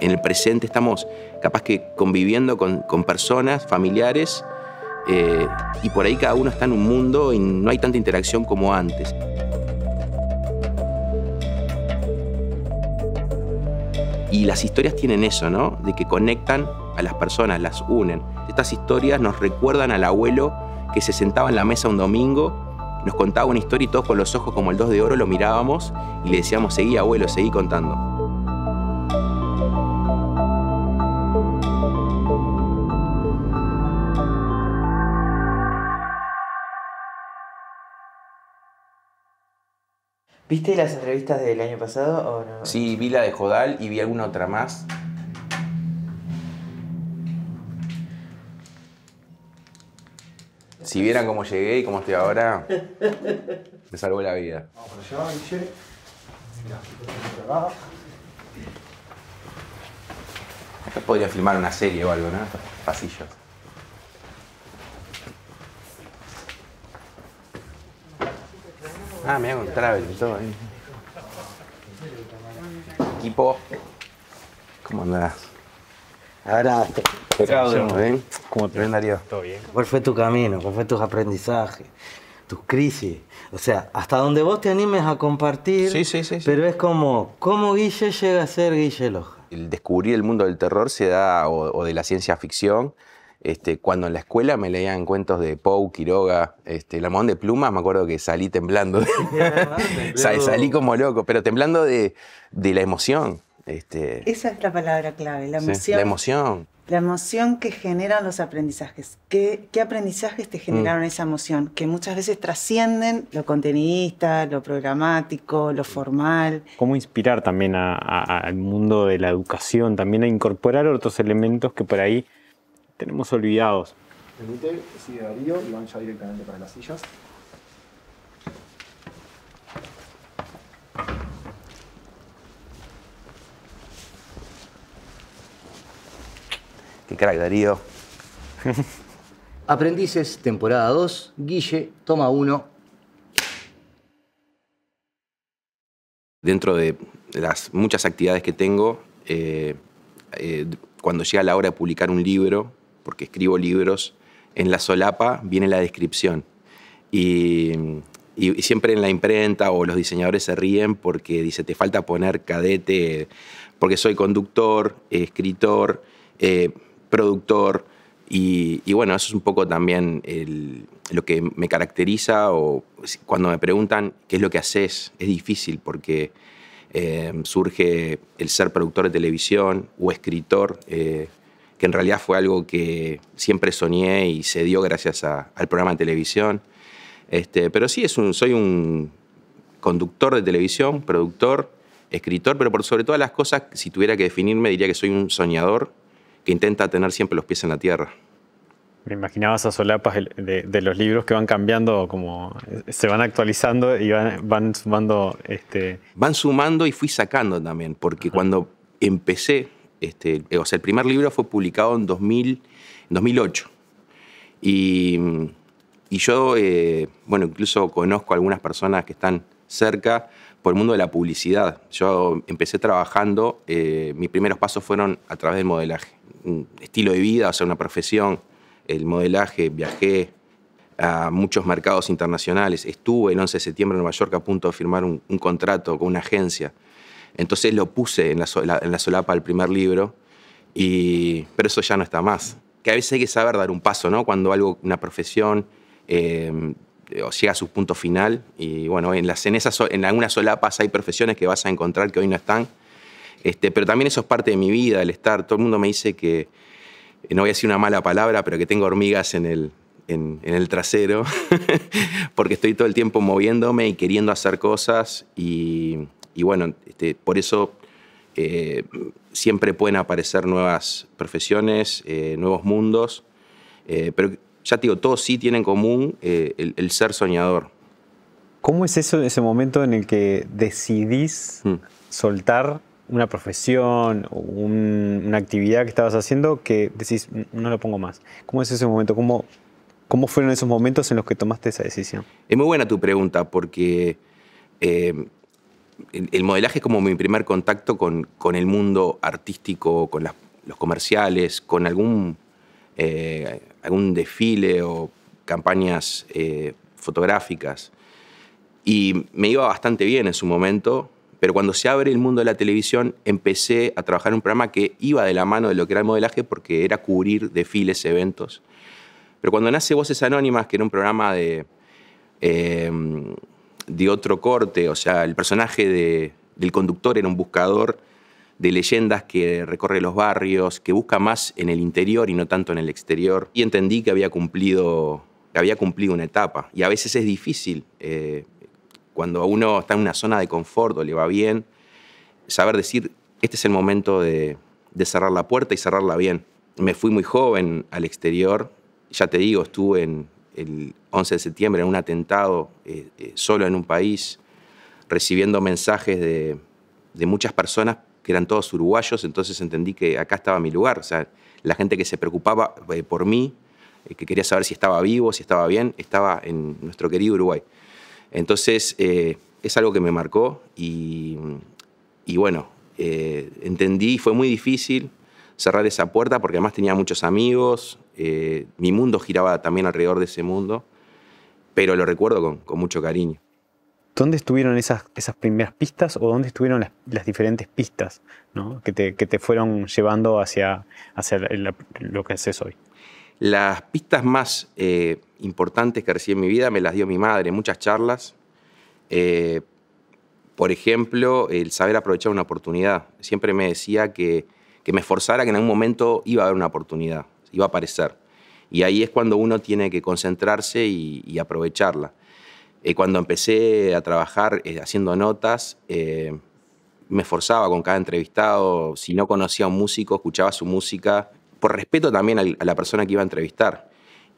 en el presente estamos capaz que conviviendo con, personas, familiares, eh, y por ahí cada uno está en un mundo y no hay tanta interacción como antes. Y las historias tienen eso, ¿no? De que conectan a las personas, las unen. Estas historias nos recuerdan al abuelo que se sentaba en la mesa un domingo nos contaba una historia y todos con los ojos como el dos de oro lo mirábamos y le decíamos, seguí abuelo, seguí contando. ¿Viste las entrevistas del año pasado o no? Sí, vi la de Jodal y vi alguna otra más. Si vieran cómo llegué y cómo estoy ahora, me salvó la vida. Vamos por allá, Guille. acá podría filmar una serie o algo, ¿no? pasillos. Ah, hago un travel todo. Eh. Equipo. ¿Cómo andás? Ahora, te ¿eh? ¿Cómo ¿Cómo te ven, Todo bien. ¿Cuál fue tu camino? ¿Cuál fue tus aprendizajes? Tus crisis. O sea, hasta donde vos te animes a compartir. Sí, sí, sí. Pero es como, ¿cómo Guille llega a ser Guille Loja? El descubrir el mundo del terror se da, o de la ciencia ficción, este, cuando en la escuela me leían cuentos de Poe, Quiroga, este, La de Plumas, me acuerdo que salí temblando. salí como loco, pero temblando de, la emoción. Este. Esa es la palabra clave, la emoción. la emoción. La emoción que generan los aprendizajes. ¿Qué, aprendizajes te generaron mm. esa emoción? Que muchas veces trascienden lo contenidista, lo programático, lo formal. ¿Cómo inspirar también al mundo de la educación, también a incorporar otros elementos que por ahí tenemos olvidados. Permite, sigue Darío y van ya directamente para las sillas. Qué crack, Darío. Aprendices, temporada 2. Guille, toma 1. Dentro de las muchas actividades que tengo, eh, eh, cuando llega la hora de publicar un libro, porque escribo libros, en la solapa viene la descripción. Y, siempre en la imprenta o los diseñadores se ríen porque dice, te falta poner cadete, porque soy conductor, escritor, eh, productor. Y, bueno, eso es un poco también lo que me caracteriza o cuando me preguntan qué es lo que haces, es difícil porque eh, surge el ser productor de televisión o escritor. Eh, que en realidad fue algo que siempre soñé y se dio gracias al programa de televisión. Este, pero sí, es un, soy un conductor de televisión, productor, escritor, pero sobre todas las cosas, si tuviera que definirme, diría que soy un soñador que intenta tener siempre los pies en la tierra. Me imaginaba esas solapas de, los libros que van cambiando, como se van actualizando y van, sumando... Este... Van sumando y fui sacando también, porque cuando empecé este, el primer libro fue publicado en, 2008. Y, yo, eh, bueno, incluso conozco a algunas personas que están cerca por el mundo de la publicidad. Yo empecé trabajando, eh, mis primeros pasos fueron a través del modelaje. estilo de vida, o sea, una profesión, el modelaje, viajé a muchos mercados internacionales. Estuve el 11 de septiembre en Nueva York a punto de firmar un contrato con una agencia entonces lo puse en la, solapa del primer libro, y, pero eso ya no está más. Que a veces hay que saber dar un paso, ¿no? Cuando algo, una profesión, eh, llega a su punto final. Y bueno, en, las, en, esas, en algunas solapas hay profesiones que vas a encontrar que hoy no están. Este, pero también eso es parte de mi vida, el estar. Todo el mundo me dice que, eh, no voy a decir una mala palabra, pero que tengo hormigas en el, en el trasero, porque estoy todo el tiempo moviéndome y queriendo hacer cosas y y bueno, este, por eso eh, siempre pueden aparecer nuevas profesiones, eh, nuevos mundos, eh, pero ya te digo, todos sí tienen en común el, ser soñador. ¿Cómo es eso, ese momento en el que decidís mm. soltar una profesión o una actividad que estabas haciendo que decís, no lo pongo más? ¿Cómo es ese momento? ¿Cómo, ¿Cómo fueron esos momentos en los que tomaste esa decisión? Es muy buena tu pregunta porque el, modelaje es como mi primer contacto con, el mundo artístico, con los comerciales, con algún, eh, algún desfile o campañas eh, fotográficas. Y me iba bastante bien en su momento, pero cuando se abre el mundo de la televisión empecé a trabajar en un programa que iba de la mano de lo que era el modelaje porque era cubrir desfiles, eventos. Pero cuando nace Voces Anónimas, que era un programa de... Eh, de otro corte, o sea, el personaje del conductor era un buscador de leyendas que recorre los barrios, que busca más en el interior y no tanto en el exterior. Y entendí que había cumplido, que había cumplido una etapa. Y a veces es difícil, cuando eh, cuando uno está en una zona de confort o le va bien, saber decir, este es el momento de, de cerrar la puerta y cerrarla bien. Me fui muy joven al exterior, ya te digo, estuve en, el 11 de septiembre en un atentado eh, eh, solo en un país, recibiendo mensajes de, muchas personas que eran todos uruguayos, entonces entendí que acá estaba mi lugar. O sea, la gente que se preocupaba eh, por mí, que quería saber si estaba vivo, si estaba bien, estaba en nuestro querido Uruguay. Entonces, es algo que me marcó y bueno, entendí, fue muy difícil cerrar esa puerta porque además tenía muchos amigos, eh, mi mundo giraba también alrededor de ese mundo, pero lo recuerdo con, mucho cariño. ¿Dónde estuvieron esas, esas primeras pistas o dónde estuvieron las, diferentes pistas que, te, fueron llevando hacia, lo que haces hoy? Las pistas más eh, importantes que recibí en mi vida me las dio mi madre, muchas charlas. Eh, por ejemplo, el saber aprovechar una oportunidad. Siempre me decía que que me forzara que en algún momento iba a haber una oportunidad, iba a aparecer. Y ahí es cuando uno tiene que concentrarse y, aprovecharla. Eh, cuando empecé a trabajar eh, haciendo notas, eh, me esforzaba con cada entrevistado. Si no conocía a un músico, escuchaba su música, por respeto también a la persona que iba a entrevistar.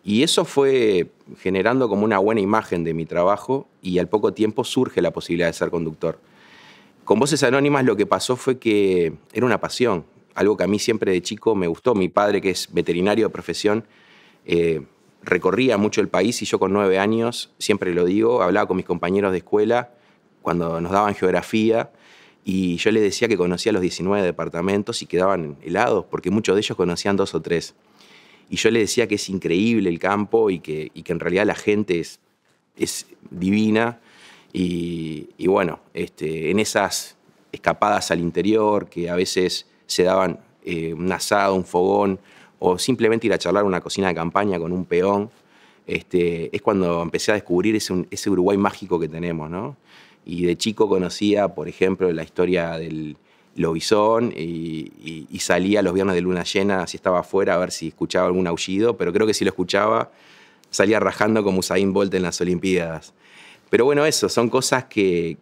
Y eso fue generando como una buena imagen de mi trabajo y al poco tiempo surge la posibilidad de ser conductor. Con Voces Anónimas lo que pasó fue que era una pasión algo que a mí siempre de chico me gustó. Mi padre, que es veterinario de profesión, eh, recorría mucho el país y yo con nueve años, siempre lo digo, hablaba con mis compañeros de escuela cuando nos daban geografía y yo les decía que conocía los 19 departamentos y quedaban helados porque muchos de ellos conocían dos o tres. Y yo les decía que es increíble el campo y que, que en realidad la gente es, es divina. Y, y bueno, este, en esas escapadas al interior que a veces se daban eh, un asado, un fogón, o simplemente ir a charlar una cocina de campaña con un peón. Este, es cuando empecé a descubrir ese, Uruguay mágico que tenemos, Y de chico conocía, por ejemplo, la historia del, lobizón y, salía los viernes de luna llena si estaba afuera a ver si escuchaba algún aullido, pero creo que si lo escuchaba salía rajando como Usain Bolt en las Olimpiadas. Pero bueno, eso, son cosas que,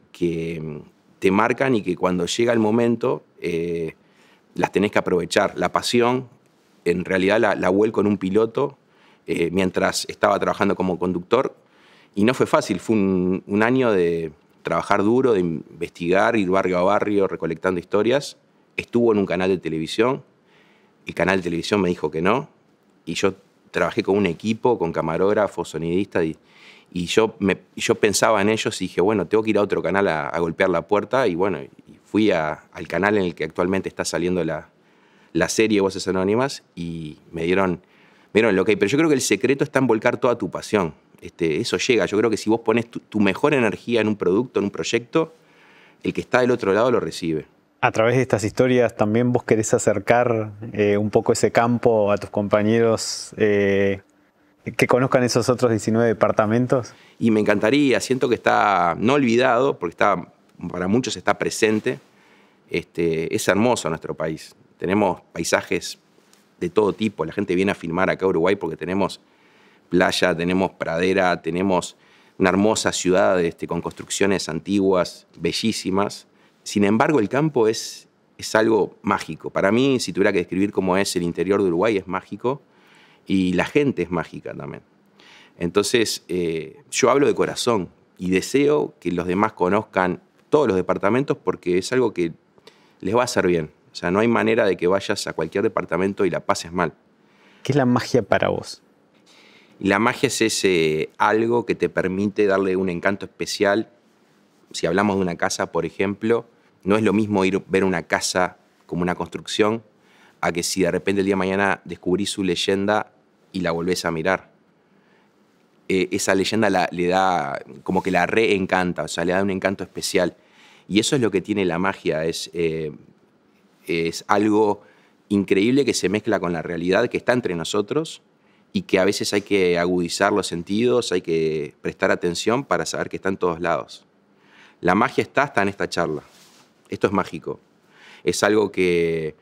mm, te marcan y que cuando llega el momento eh, las tenés que aprovechar. La pasión, en realidad la, la vuelco en un piloto eh, mientras estaba trabajando como conductor y no fue fácil, fue un, año de trabajar duro, de investigar, ir barrio a barrio recolectando historias. Estuvo en un canal de televisión, el canal de televisión me dijo que no y yo trabajé con un equipo, con camarógrafos, sonidistas y, yo, yo pensaba en ellos y dije, bueno, tengo que ir a otro canal a, a golpear la puerta y bueno, y fui al canal en el que actualmente está saliendo la, serie Voces Anónimas y me dieron, me lo que Pero yo creo que el secreto está en volcar toda tu pasión. Este, eso llega. Yo creo que si vos pones tu, mejor energía en un producto, en un proyecto, el que está del otro lado lo recibe. A través de estas historias también vos querés acercar eh, un poco ese campo a tus compañeros eh, que conozcan esos otros 19 departamentos. Y me encantaría, siento que está no olvidado, porque está para muchos está presente, este, es hermoso nuestro país. Tenemos paisajes de todo tipo. La gente viene a filmar acá a Uruguay porque tenemos playa, tenemos pradera, tenemos una hermosa ciudad este, con construcciones antiguas, bellísimas. Sin embargo, el campo es, es algo mágico. Para mí, si tuviera que describir cómo es el interior de Uruguay, es mágico y la gente es mágica también. Entonces, eh, yo hablo de corazón y deseo que los demás conozcan todos los departamentos porque es algo que les va a hacer bien. O sea, no hay manera de que vayas a cualquier departamento y la pases mal. ¿Qué es la magia para vos? La magia es ese algo que te permite darle un encanto especial. Si hablamos de una casa, por ejemplo, no es lo mismo ir ver una casa como una construcción a que si de repente el día de mañana descubrís su leyenda y la volvés a mirar. Eh, esa leyenda le da, como que la reencanta, o sea, le da un encanto especial. Y eso es lo que tiene la magia, es, eh, es algo increíble que se mezcla con la realidad que está entre nosotros y que a veces hay que agudizar los sentidos, hay que prestar atención para saber que está en todos lados. La magia está hasta en esta charla. Esto es mágico. Es algo que,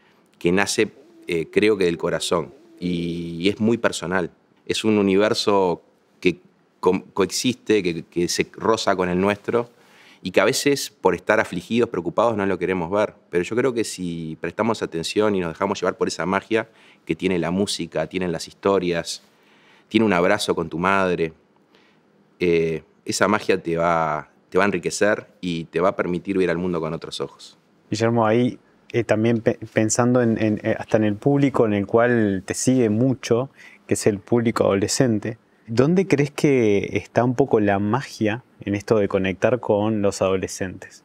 nace, eh, creo que, del corazón y es muy personal. Es un universo que coexiste, que, se roza con el nuestro y que a veces por estar afligidos, preocupados, no lo queremos ver. Pero yo creo que si prestamos atención y nos dejamos llevar por esa magia que tiene la música, tienen las historias, tiene un abrazo con tu madre, eh, esa magia te va, te va a enriquecer y te va a permitir ver al mundo con otros ojos. Guillermo, ahí eh, también pensando en, eh, hasta en el público en el cual te sigue mucho, que es el público adolescente, ¿Dónde crees que está un poco la magia en esto de conectar con los adolescentes?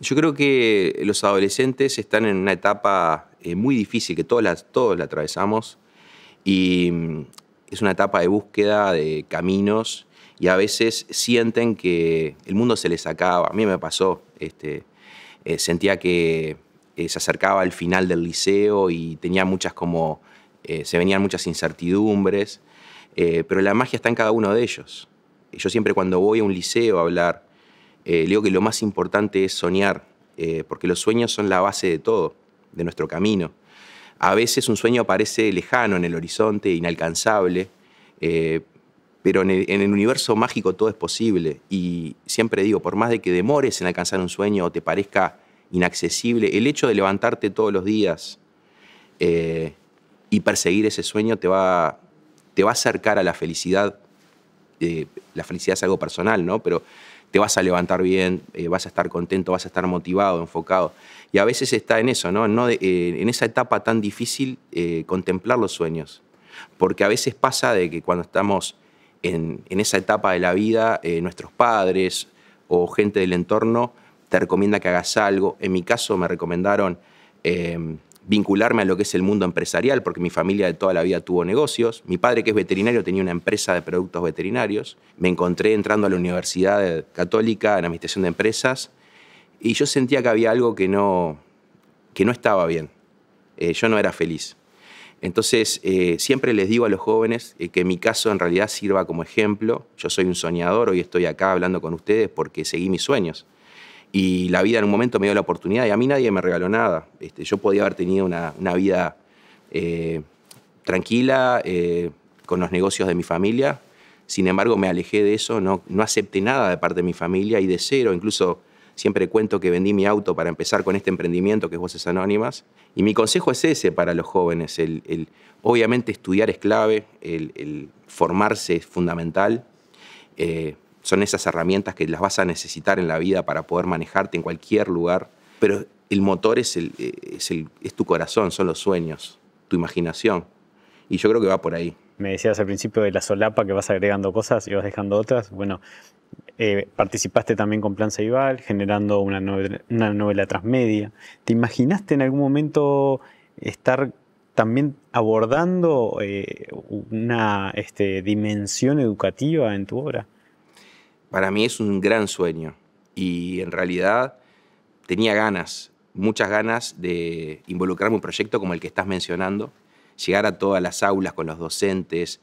Yo creo que los adolescentes están en una etapa eh, muy difícil que todos la, atravesamos y mm, es una etapa de búsqueda de caminos y a veces sienten que el mundo se les acaba. A mí me pasó, este, eh, sentía que eh, se acercaba al final del liceo y tenía muchas como, se venían muchas incertidumbres eh, pero la magia está en cada uno de ellos. Yo siempre cuando voy a un liceo a hablar, eh, leo que lo más importante es soñar, eh, porque los sueños son la base de todo, de nuestro camino. A veces un sueño aparece lejano en el horizonte, inalcanzable, pero en el, en el, universo mágico todo es posible. Y siempre digo, por más de que demores en alcanzar un sueño o te parezca inaccesible, el hecho de levantarte todos los días y perseguir ese sueño te va, te va a acercar a la felicidad. Eh, la felicidad es algo personal, ¿no? Pero te vas a levantar bien, eh, vas a estar contento, vas a estar motivado, enfocado. Y a veces está en eso, ¿no? Eh, en esa etapa tan difícil, contemplar los sueños. Porque a veces pasa de que cuando estamos en esa etapa de la vida, nuestros padres o gente del entorno te recomienda que hagas algo. En mi caso me recomendaron vincularme a lo que es el mundo empresarial, porque mi familia de toda la vida tuvo negocios. Mi padre, que es veterinario, tenía una empresa de productos veterinarios. Me encontré entrando a la Universidad Católica en Administración de Empresas y yo sentía que había algo que no, que no estaba bien. Eh, yo no era feliz. Entonces, eh, siempre les digo a los jóvenes eh, que mi caso en realidad sirva como ejemplo. Yo soy un soñador, hoy estoy acá hablando con ustedes porque seguí mis sueños. Y la vida en un momento me dio la oportunidad y a mí nadie me regaló nada. Este, yo podía haber tenido una, vida eh, tranquila eh, con los negocios de mi familia. Sin embargo, me alejé de eso, no, no acepté nada de parte de mi familia y de cero. Incluso siempre cuento que vendí mi auto para empezar con este emprendimiento que es Voces Anónimas. Y mi consejo es ese para los jóvenes. El, obviamente estudiar es clave, el, formarse es fundamental. Eh, son esas herramientas que las vas a necesitar en la vida para poder manejarte en cualquier lugar. Pero el motor eh, es, el, es, tu corazón, son los sueños, tu imaginación. Y yo creo que va por ahí. Me decías al principio de la solapa que vas agregando cosas y vas dejando otras. Bueno, eh, participaste también con Plan Ceibal, generando una novela, transmedia. ¿Te imaginaste en algún momento estar también abordando eh, una este, dimensión educativa en tu obra? para mí es un gran sueño y en realidad tenía ganas, muchas ganas de involucrarme en un proyecto como el que estás mencionando, llegar a todas las aulas con los docentes,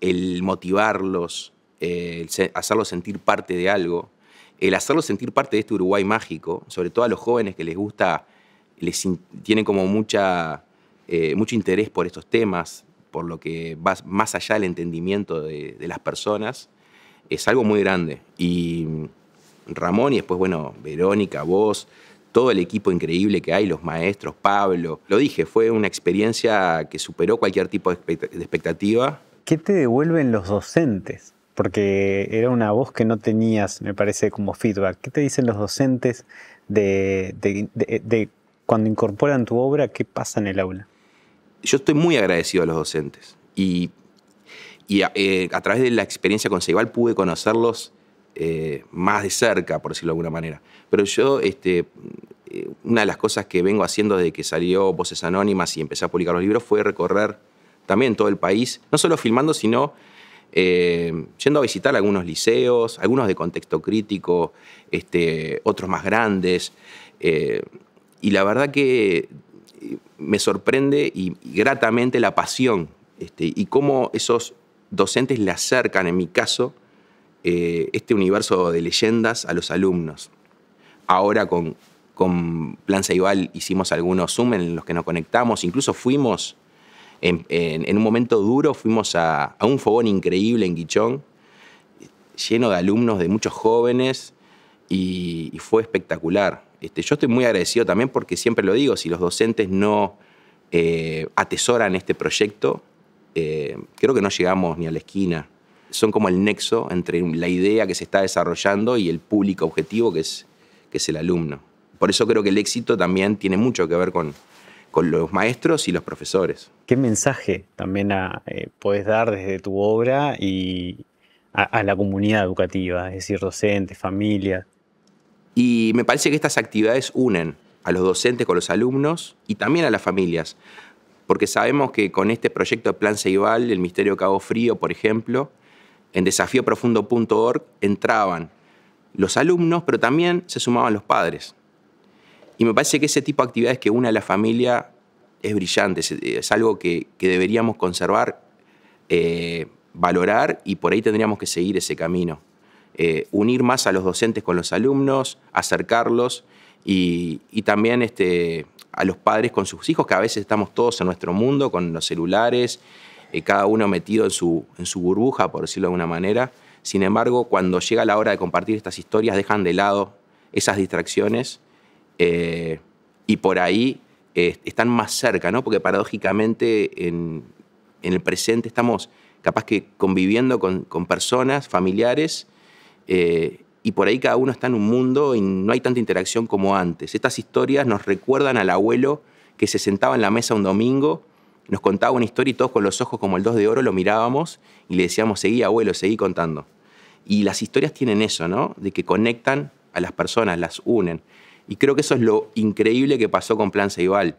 el motivarlos, el hacerlos sentir parte de algo, el hacerlos sentir parte de este Uruguay mágico, sobre todo a los jóvenes que les gusta, les tienen como mucha, eh, mucho interés por estos temas, por lo que va más allá del entendimiento de las personas es algo muy grande. Y Ramón y después, bueno, Verónica, vos, todo el equipo increíble que hay, los maestros, Pablo. Lo dije, fue una experiencia que superó cualquier tipo de expectativa. ¿Qué te devuelven los docentes? Porque era una voz que no tenías, me parece, como feedback. ¿Qué te dicen los docentes de, de, cuando incorporan tu obra? ¿Qué pasa en el aula? Yo estoy muy agradecido a los docentes y y eh, a, través de la experiencia con Ceibal pude conocerlos eh, más de cerca, por decirlo de alguna manera. Pero yo, este, eh, una de las cosas que vengo haciendo desde que salió Voces Anónimas y empecé a publicar los libros fue recorrer también todo el país, no solo filmando, sino yendo a visitar algunos liceos, algunos de contexto crítico, este, otros más grandes. y la verdad que me sorprende y, gratamente la pasión este, y cómo esos docentes le acercan, en mi caso, eh, este universo de leyendas a los alumnos. Ahora con, con Plan Ceibal hicimos algunos Zoom en los que nos conectamos, incluso fuimos, en, un momento duro, fuimos a, un fogón increíble en Guichón, lleno de alumnos, de muchos jóvenes, y, fue espectacular. Este, yo estoy muy agradecido también porque siempre lo digo, si los docentes no eh, atesoran este proyecto, eh, creo que no llegamos ni a la esquina. Son como el nexo entre la idea que se está desarrollando y el público objetivo que es, que es el alumno. Por eso creo que el éxito también tiene mucho que ver con, los maestros y los profesores. ¿Qué mensaje también ah, eh, puedes dar desde tu obra y a, la comunidad educativa, es decir, docentes, familias? Y me parece que estas actividades unen a los docentes con los alumnos y también a las familias porque sabemos que con este proyecto de Plan Ceibal, el Misterio Cabo Frío, por ejemplo, en desafíoprofundo.org entraban los alumnos, pero también se sumaban los padres. Y me parece que ese tipo de actividades que une a la familia es brillante, es, algo que, deberíamos conservar, eh, valorar y por ahí tendríamos que seguir ese camino. Eh, unir más a los docentes con los alumnos, acercarlos y, y también este, a los padres con sus hijos, que a veces estamos todos en nuestro mundo, con los celulares, eh, cada uno metido en su, en su burbuja, por decirlo de alguna manera. Sin embargo, cuando llega la hora de compartir estas historias, dejan de lado esas distracciones eh, y por ahí eh, están más cerca, ¿no? Porque paradójicamente en, el presente estamos capaz que conviviendo con, personas, familiares, y por ahí cada uno está en un mundo y no hay tanta interacción como antes. Estas historias nos recuerdan al abuelo que se sentaba en la mesa un domingo, nos contaba una historia y todos con los ojos como el dos de oro lo mirábamos y le decíamos, seguí abuelo, seguí contando. Y las historias tienen eso, ¿no? De que conectan a las personas, las unen. Y creo que eso es lo increíble que pasó con Plan Ceibal,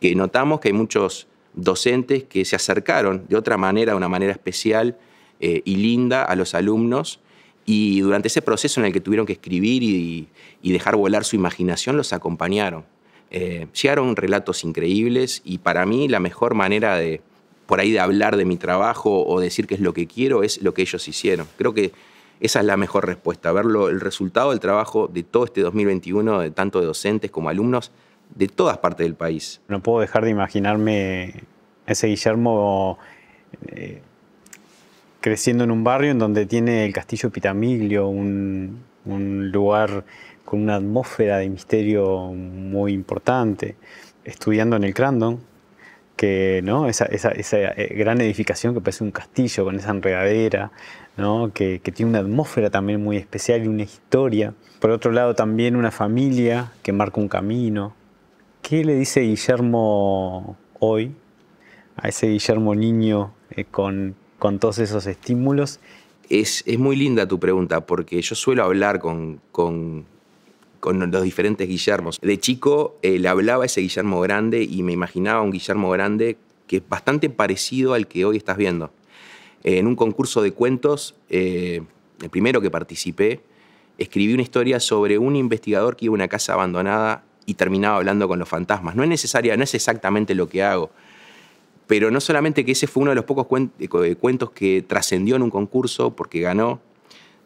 que notamos que hay muchos docentes que se acercaron de otra manera, de una manera especial eh, y linda a los alumnos y durante ese proceso en el que tuvieron que escribir y, dejar volar su imaginación, los acompañaron. Eh, llegaron relatos increíbles y para mí la mejor manera de, por ahí, de hablar de mi trabajo o decir que es lo que quiero es lo que ellos hicieron. Creo que esa es la mejor respuesta, ver el resultado del trabajo de todo este 2021, de tanto de docentes como alumnos, de todas partes del país. No puedo dejar de imaginarme ese Guillermo eh, creciendo en un barrio en donde tiene el castillo Pitamiglio, un, lugar con una atmósfera de misterio muy importante, estudiando en el Crandon, que, ¿no? Esa, esa, eh, gran edificación que parece un castillo con esa enredadera, que, tiene una atmósfera también muy especial y una historia. Por otro lado, también una familia que marca un camino. ¿Qué le dice Guillermo hoy a ese Guillermo niño eh, con con todos esos estímulos. Es, muy linda tu pregunta, porque yo suelo hablar con, los diferentes Guillermos. De chico eh, le hablaba a ese Guillermo grande y me imaginaba un Guillermo grande que es bastante parecido al que hoy estás viendo. Eh, en un concurso de cuentos, eh, el primero que participé, escribí una historia sobre un investigador que iba a una casa abandonada y terminaba hablando con los fantasmas. No es necesaria, no es exactamente lo que hago, pero no solamente que ese fue uno de los pocos eh, eh, cuentos que trascendió en un concurso porque ganó,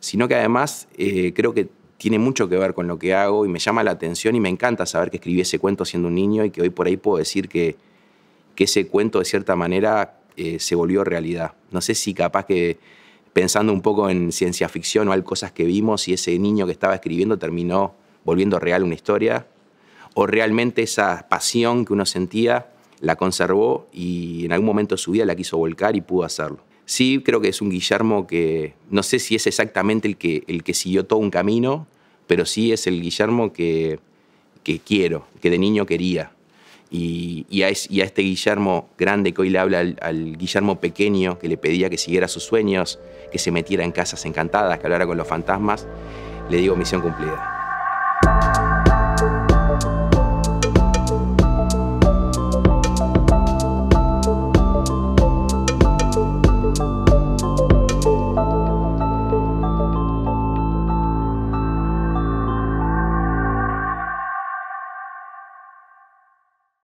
sino que además eh, creo que tiene mucho que ver con lo que hago y me llama la atención y me encanta saber que escribí ese cuento siendo un niño y que hoy por ahí puedo decir que, ese cuento de cierta manera se volvió realidad. No sé si capaz que pensando un poco en ciencia ficción o hay cosas que vimos y ese niño que estaba escribiendo terminó volviendo real una historia o realmente esa pasión que uno sentía la conservó y en algún momento de su vida la quiso volcar y pudo hacerlo. Sí, creo que es un Guillermo que no sé si es exactamente el que, el que siguió todo un camino, pero sí es el Guillermo que, que quiero, que de niño quería. Y, y, a, este Guillermo grande que hoy le habla al, Guillermo pequeño que le pedía que siguiera sus sueños, que se metiera en casas encantadas, que hablara con los fantasmas, le digo misión cumplida.